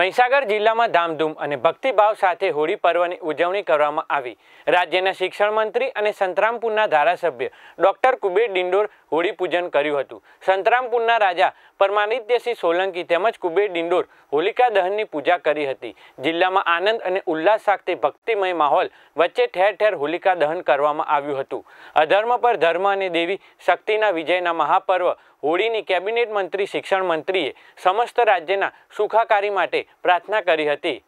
મહીસાગર જિલ્લામાં ધામધૂમ અને ભક્તિભાવ સાથે હોળી પર્વની ઉજવણી કરવામાં આવી રાજ્યના શિક્ષણ મંત્રી અને સંતરામપુરના ધારાસભ્ય ડોક્ટર કુબેર ડિંડોર હોળી પૂજન કર્યું હતું સંતરામપુરના રાજા પરમાનિત્યસિંહ સોલંકી તેમજ કુબેર ડિંડોર હોલિકા દહનની પૂજા કરી હતી જિલ્લામાં આનંદ અને ઉલ્લાસ સાથે ભક્તિમય માહોલ વચ્ચે ઠેર ઠેર હોલિકા દહન કરવામાં આવ્યું હતું અધર્મ પર ધર્મ અને દેવી શક્તિના વિજયના મહાપર્વ હોળીની કેબિનેટ મંત્રી શિક્ષણ મંત્રીએ સમસ્ત રાજ્યના સુખાકારી માટે પ્રાર્થના કરી હતી